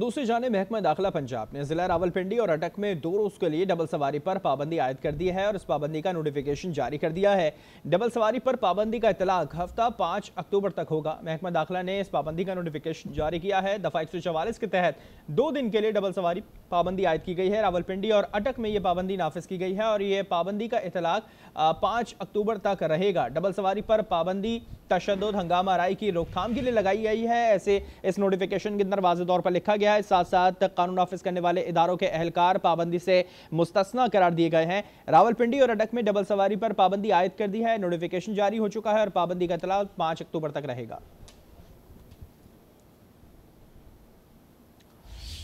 दूसरी जाने महकमा दाखिला पंजाब ने जिला रावलपिंडी और अटक में दो रोज के लिए डबल सवारी पर पाबंदी आयद कर दी है और इस पाबंदी का नोटिफिकेशन जारी कर दिया है डबल सवारी पर पाबंदी का इतलाक हफ्ता पांच अक्टूबर तक होगा महकमा दाखिला ने इस पाबंदी का नोटिफिकेशन जारी किया है दफा एक के तहत दो दिन के लिए डबल सवारी पाबंदी आयद की गई है रावलपिंडी और अटक में ये पाबंदी नाफिज की गई है और ये पाबंदी का इतलाक पांच अक्टूबर तक रहेगा डबल सवारी पर पाबंदी तशद हंगामा राय की रोकथाम के लिए लगाई गई है ऐसे इस नोटिफिकेशन के अंदर वाजे तौर पर लिखा गया है साथ साथ कानून ऑफिस करने वाले इदारों के एहलकार पाबंदी से मुस्तना करार दिए गए हैं रावलपिंडी और अडक में डबल सवारी पर पाबंदी आयद कर दी है नोटिफिकेशन जारी हो चुका है और पाबंदी का तलाब पांच अक्टूबर तक रहेगा